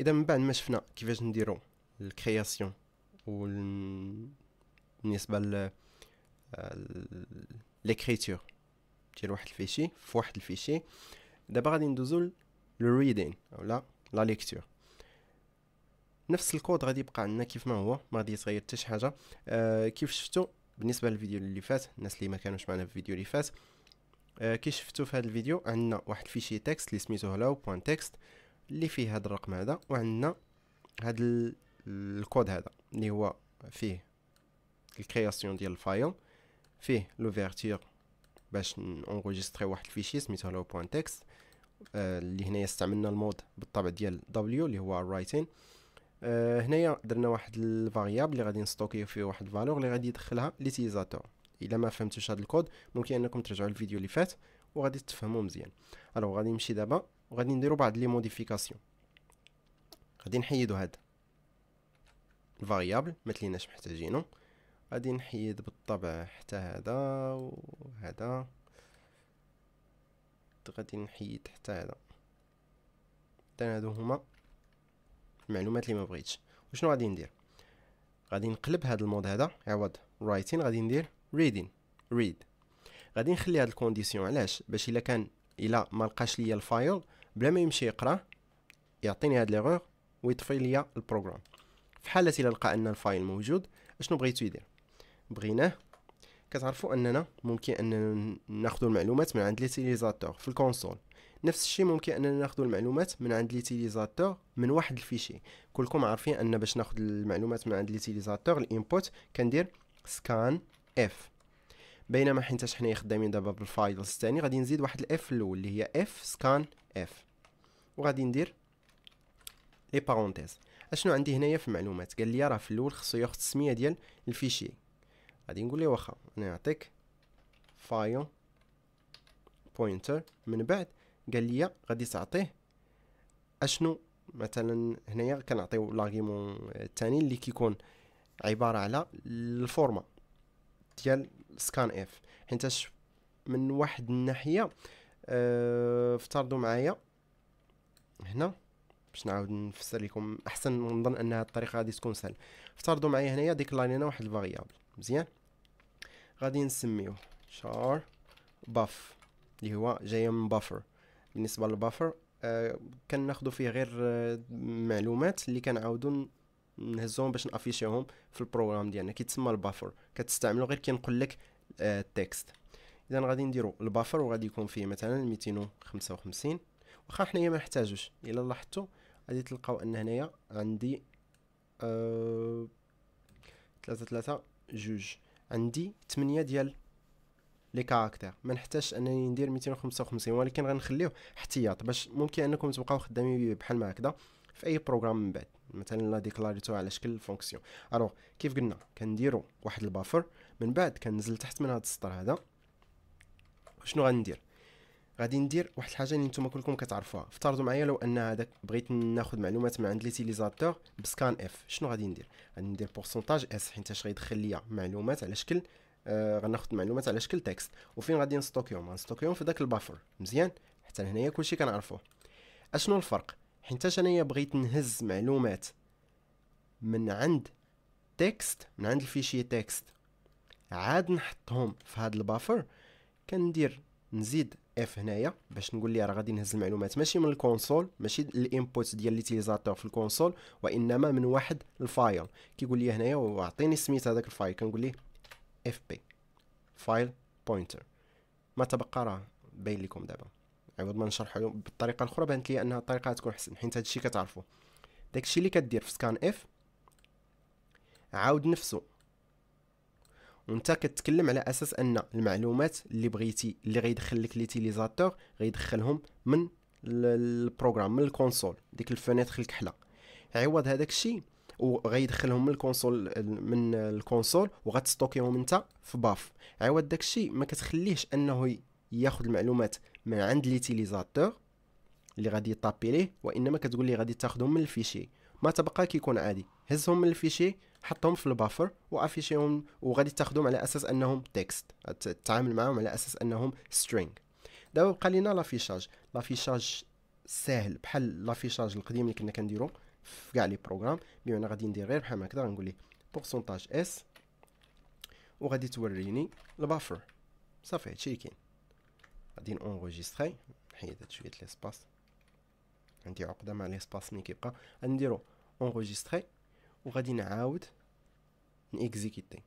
اذا من بعد ما شفنا كيفاش نديرو الكرياسيون و بالنسبه ل ليكريتور آه، ديال واحد الفيشي في واحد الفيشي دابا غادي ندوزو لو ريدين اولا لا ليكتور نفس الكود غادي يبقى عندنا كيف ما هو ما غادي يتغير حتى شي حاجه آه كيف شفتو بالنسبه للفيديو اللي فات الناس اللي ما كانوش معنا في الفيديو اللي فات آه كي شفتو في هذا الفيديو عندنا واحد الفيشي تكست اللي سميتو آه اللي فيه هذا الرقم هذا وعندنا هذا الكود هذا اللي هو فيه الكرياسيون ديال الفايل فيه لوفيرتيغ باش نونغوجيستري واحد الفيشي سميتو لو بوان تكست اللي هنايا استعملنا المود بالطبع ديال دبليو اللي هو الرايتين آه، هنايا درنا واحد الفاريابل اللي غادي نستوكيو فيه واحد الفالور اللي غادي يدخلها ليتيزاتور الا ما فهمتوش هذا الكود ممكن انكم ترجعوا الفيديو اللي فات وغادي تفهموا مزيان الوغ غادي نمشي دابا وغادي نديرو بعض لي موديفيكاسيون غادي نحيدو هاد الفاريابل ما تليناش محتاجينو غادي نحيد بالطبع حتى هذا وهذا غادي نحيد حتى هذا حتى هادو هما المعلومات اللي ما بغيتش وشنو غادي ندير غادي نقلب هذا المود هذا عوض رايتين غادي ندير ريدين ريد غادي نخلي هاد الكونديسيون علاش باش الا كان الا ما لقاش ليا الفايل بلا ما يمشي يقراه يعطيني هاد ليغور ويطفي ليا البروغرام في حاله الى لقى ان الفايل موجود اشنو بغيتو يدير بغيناه كتعرفوا اننا ممكن اننا ناخذ المعلومات من عند ليتيليزاتور في الكونسول نفس الشيء ممكن اننا ناخذ المعلومات من عند ليتيليزاتور من واحد الفيشي كلكم عارفين ان باش ناخذ المعلومات من عند ليتيليزاتور الانبوت كندير سكان اف بينما حيتاش حنايا خدامين دابا بالفايلز الثاني غادي نزيد واحد الاف الاول اللي هي اف سكان اف وغادي ندير لي بارونتيز اشنو عندي هنايا في المعلومات قال لي راه في الاول خصو ياخذ السميه ديال الفيشي غادي نقول ليه واخا نعطيك فايل بوينتر من بعد قال لي غادي تعطيه اشنو مثلا هنايا كنعطيو لاغيمون الثاني اللي كيكون عباره على الفورما ديال سكان اف حيتاش من واحد الناحيه أه معايا هنا باش نعاود نفسر لكم احسن نظن ان هذه الطريقه غادي تكون سهل افترضوا معايا هنايا ديك هنا واحد الفاريابل مزيان غادي نسميوه شار باف اللي هو جايه من بافر بالنسبه للبافر آه كناخذوا فيه غير آه معلومات اللي كنعاودوا نهزهم باش نافيشيهم في البروغرام ديالنا كيتسمى البافر كتستعملو غير نقول لك التكست آه، اذا غادي نديرو البافر وغادي يكون فيه مثلا 255 واخا حنايا ما نحتاجوش الا لاحظتوا غادي تلقاو ان هنايا عندي أه... 3 3 جوج عندي 8 ديال لي كاركتير ما نحتاجش انني ندير 255 ولكن غنخليوه احتياط باش ممكن انكم تبقاو خدامين به بحال ما هكذا في اي بروغرام من بعد مثلا لا ديكلاريتو على شكل فونكسيون الوغ كيف قلنا كنديرو واحد البافر من بعد كنزل تحت من هذا السطر هذا شنو غندير غادي ندير واحد الحاجه اللي نتوما كلكم كتعرفوها افترضوا معايا لو ان هذاك بغيت ناخذ معلومات من عند ليتيليزاتور بسكان اف شنو غادي ندير غادي ندير بورسونتاج اس حيت غيدخل ليا معلومات على شكل آه غناخذ معلومات على شكل تكست وفين غادي نستوكيهم غنستوكيهم في داك البافر مزيان حتى لهنايا كلشي كنعرفوه اشنو الفرق حيت انايا بغيت نهز معلومات من عند تكست من عند الفيشي تكست عاد نحطهم في هاد البافر كندير نزيد اف هنايا باش نقول لي راه غادي نهز المعلومات ماشي من الكونسول ماشي الانبوت ديال ليتيليزاتور في الكونسول وانما من واحد الفايل كيقول لي هنايا واعطيني سميت هذاك الفايل كنقول ليه اف بي فايل بوينتر ما تبقى راه باين لكم دابا عوض ما نشرحو بالطريقه الاخرى بانت لي انها الطريقه تكون احسن حيت هادشي كتعرفوا داكشي اللي كدير في سكان اف عاود نفسه وانت كتكلم على اساس ان المعلومات اللي بغيتي اللي غيدخل لك ليتيليزاتور غيدخلهم من البروغرام من الكونسول ديك الفنيتر الكحله عوض هذاك الشيء وغيدخلهم من الكونسول من الكونسول وغتستوكيهم انت في باف عوض داك الشيء ما كتخليهش انه ياخذ المعلومات من عند ليتيليزاتور اللي غادي يطابي ليه وانما كتقول لي غادي تاخذهم من الفيشي ما تبقى كيكون عادي هزهم من الفيشي حطهم في البافر وافيشيهم وغادي تاخدهم على اساس انهم تكست تتعامل معاهم على اساس انهم سترينغ دابا بقى لينا لافيشاج لافيشاج ساهل بحال لافيشاج القديم اللي كنا كنديرو في كاع لي بروغرام بمعنى غادي ندير غير بحال هكذا غنقول ليه بورسونتاج اس وغادي توريني البافر صافي هادشي اللي كاين غادي نونغوجيستري نحيد هاد شويه ليسباس عندي عقده مع ليسباس ملي كيبقى غنديرو اونغوجيستري وغادي نعاود نيكزيكيتي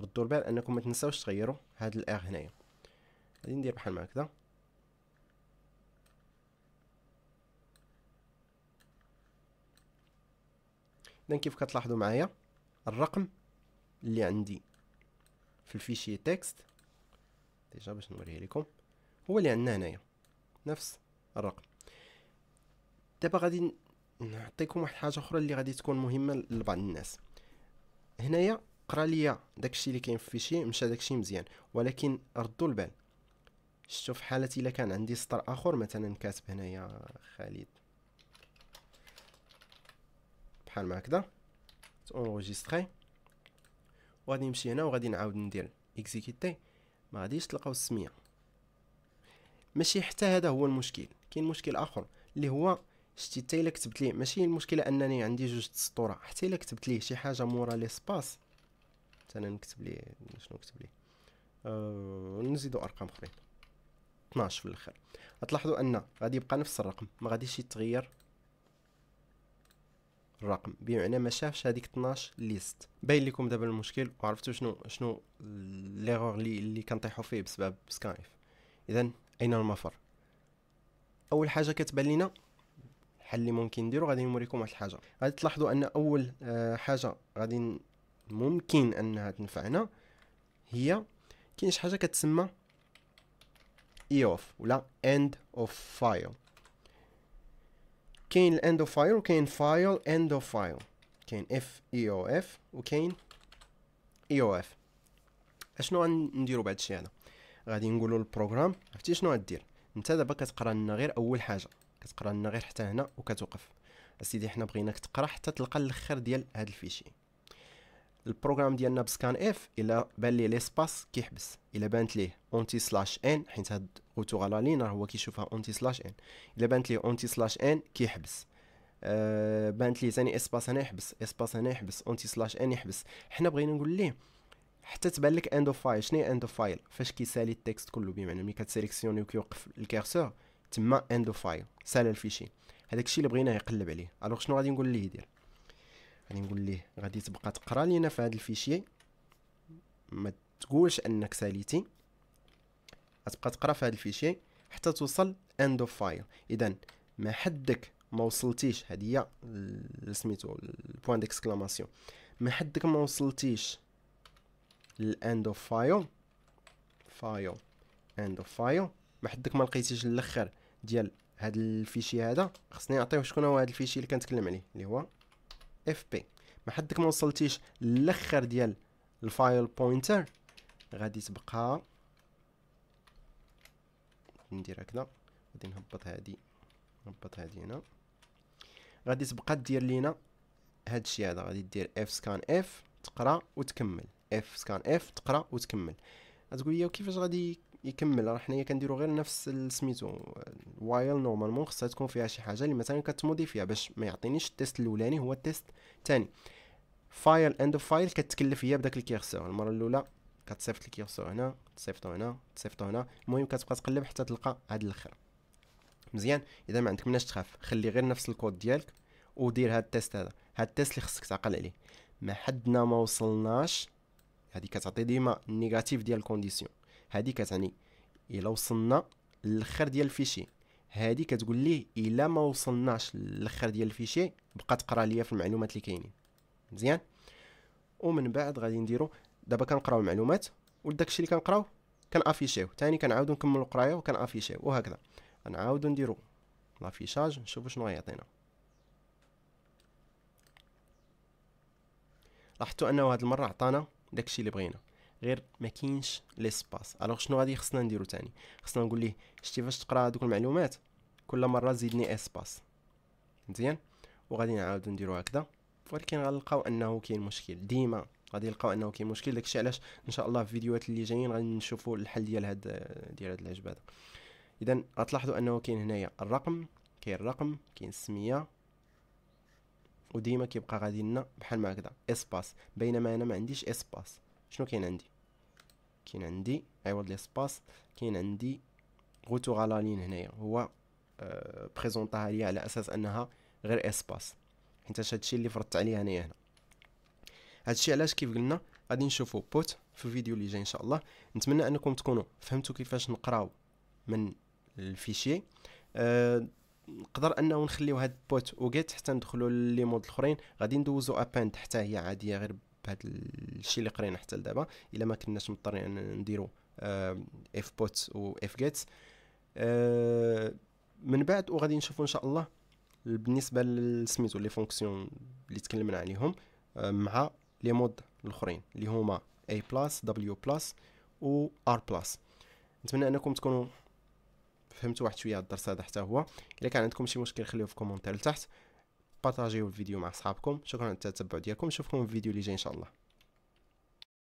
ردوا البال انكم ما تنساوش تغيروا هاد الار هنايا غادي ندير بحال ما هكذا اذا كيف كتلاحظوا معايا الرقم اللي عندي في الفيشي تكست ديجا باش نوريه لكم هو اللي عندنا هنايا نفس الرقم دابا غادي نعطيكم واحد الحاجه اخرى اللي غادي تكون مهمه لبعض الناس هنايا قرا ليا داكشي اللي كاين في فيشي مشى داكشي مزيان ولكن ردوا البال شتو في حاله الا كان عندي سطر اخر مثلا كاتب هنايا خالد بحال ما هكذا اونغوجيستري وغادي نمشي هنا وغادي نعاود ندير اكزيكيتي ما غاديش تلقاو السميه ماشي حتى هذا هو المشكل كاين مشكل اخر اللي هو شتي حتى الا كتبت ليه ماشي المشكله انني عندي جوج السطور حتى الا كتبت ليه شي حاجه مورا ليسباس مثلا نكتب ليه شنو نكتب ليه أه نزيدو ارقام اخرين 12 في الاخر غتلاحظوا ان غادي يبقى نفس الرقم ما غاديش يتغير الرقم بمعنى ما شافش هذيك 12 ليست باين لكم دابا المشكل وعرفتوا شنو شنو ليغور اللي اللي كنطيحوا فيه بسبب سكايف اذا اين المفر اول حاجه كتبان لينا الحل اللي ممكن نديرو غادي نوريكم واحد الحاجه غادي تلاحظوا ان اول آه، حاجه غادي ممكن انها تنفعنا هي كاين شي حاجه كتسمى اي e اوف ولا اند اوف فايل كاين الاند اوف فايل وكاين فايل اند اوف فايل كاين اف اي او اف وكاين اي او اف اشنو غنديرو بعد الشيء هذا غادي نقولوا للبروغرام عرفتي شنو غدير انت دابا كتقرا لنا غير اول حاجه كتقرا لنا غير حتى هنا وكتوقف اسيدي حنا بغيناك تقرا حتى تلقى الاخر ديال هذا الفيشي البروغرام ديالنا بسكان اف الا بان ليه ليسباس كيحبس الا بانت ليه اونتي سلاش ان حيت هاد غالا لينا هو كيشوفها اونتي سلاش ان الا بانت ليه اونتي سلاش ان كيحبس آه بانت ليه ثاني اسباس هنا يحبس اسباس هنا يحبس اونتي سلاش ان يحبس حنا بغينا نقول ليه حتى تبان لك اند اوف فايل شنو هي اند اوف فايل فاش كيسالي التكست كله بمعنى ملي كتسيليكسيوني وكيوقف الكيرسور تما اند فايل سال الفيشي هذاك الشيء اللي بغيناه يقلب عليه الوغ شنو غادي نقول ليه يدير غادي نقول ليه غادي تبقى تقرا لينا في هذا الفيشي ما تقولش انك ساليتي غتبقى تقرا في هذا الفيشي حتى توصل اند اوف فايل اذا ما حدك ما وصلتيش هذه هي سميتو البوان ديكسكلاماسيون ما حدك ما وصلتيش للاند اوف فايل فايل اند اوف فايل ما حدك ما لقيتيش الاخر ديال هاد الفيشي هذا خصني نعطيه شكون هو هاد الفيشي اللي كنتكلم عليه اللي هو اف بي ما حدك ما وصلتيش للاخر ديال الفايل بوينتر غادي تبقى ندير هكذا غادي نهبط هادي نهبط هادي هنا غادي تبقى دير لينا هاد الشيء هذا غادي دير اف سكان اف تقرا وتكمل اف سكان اف تقرا وتكمل غتقول لي كيفاش غادي يكمل راه حنايا كنديرو غير نفس سميتو وايل نورمالمون خصها تكون فيها شي حاجه اللي مثلا كتموديفيها باش ما يعطينيش التيست الاولاني هو التيست الثاني فايل اند اوف فايل كتكلف هي بداك الكيرسور المره الاولى كتصيفط الكيرسور هنا تصيفطو هنا تصيفطو هنا المهم كتبقى تقلب حتى تلقى هاد الاخر مزيان اذا ما عندك مناش تخاف خلي غير نفس الكود ديالك ودير هاد التيست هذا هاد التيست اللي خصك تعقل عليه ما حدنا ما وصلناش هذه كتعطي ديما النيجاتيف ديال الكونديسيون هذه كتعني الا وصلنا للخر ديال الفيشي هذه كتقول ليه الا ما وصلناش للخر ديال الفيشي بقى تقرا ليا في المعلومات اللي كاينين مزيان ومن بعد غادي نديرو دابا كنقراو المعلومات وداكشي اللي كنقراو كنافيشيو ثاني كنعاودو نكملو القرايه وكنافيشيو وهكذا غنعاودو نديرو لافيشاج نشوفو شنو غيعطينا لاحظتوا انه هاد المره عطانا داكشي اللي بغينا غير ما كاينش ليسباس الوغ شنو غادي خصنا نديرو تاني خصنا نقول ليه شتي فاش تقرا هذوك المعلومات كل مره زيدني اسباس مزيان وغادي نعاودو نديرو هكذا ولكن غنلقاو انه كاين مشكل ديما غادي نلقاو انه كاين مشكل داكشي علاش ان شاء الله في الفيديوهات اللي جايين غادي نشوفوا الحل ديال هاد ديال هاد العجب هذا اذا غتلاحظوا انه كاين هنايا الرقم كاين الرقم كاين السميه وديما كيبقى غادي لنا بحال ما هكذا اسباس بينما انا ما عنديش اسباس شنو كاين عندي كاين عندي عوض لي سباس كاين عندي لين هنايا هو بريزونطاها آه، ليا على اساس انها غير اسباس حيت هادشي اللي فرضت عليها انايا هنا هادشي علاش كيف قلنا غادي نشوفو بوت في الفيديو اللي جاي ان شاء الله نتمنى انكم تكونوا فهمتوا كيفاش نقراو من الفيشي أه نقدر انه نخليو هاد بوت وجيت حتى ندخلو لي مود الاخرين غادي ندوزو اباند حتى هي عاديه غير بهذا الشيء اللي قرينا حتى لدابا الا ما كناش مضطرين نديرو اف آه، بوتس و اف آه، جيتس من بعد وغادي نشوفوا ان شاء الله بالنسبه لسميتو لي فونكسيون اللي تكلمنا عليهم آه، مع لي مود الاخرين اللي هما اي بلس دبليو بلس و ار بلس نتمنى انكم تكونوا فهمتوا واحد شويه الدرس هذا حتى هو الا كان عندكم شي مشكل خليوه في كومونتير لتحت بارطاجيو الفيديو مع صحابكم شكرا على التتبع ديالكم نشوفكم في الفيديو اللي جاي ان شاء الله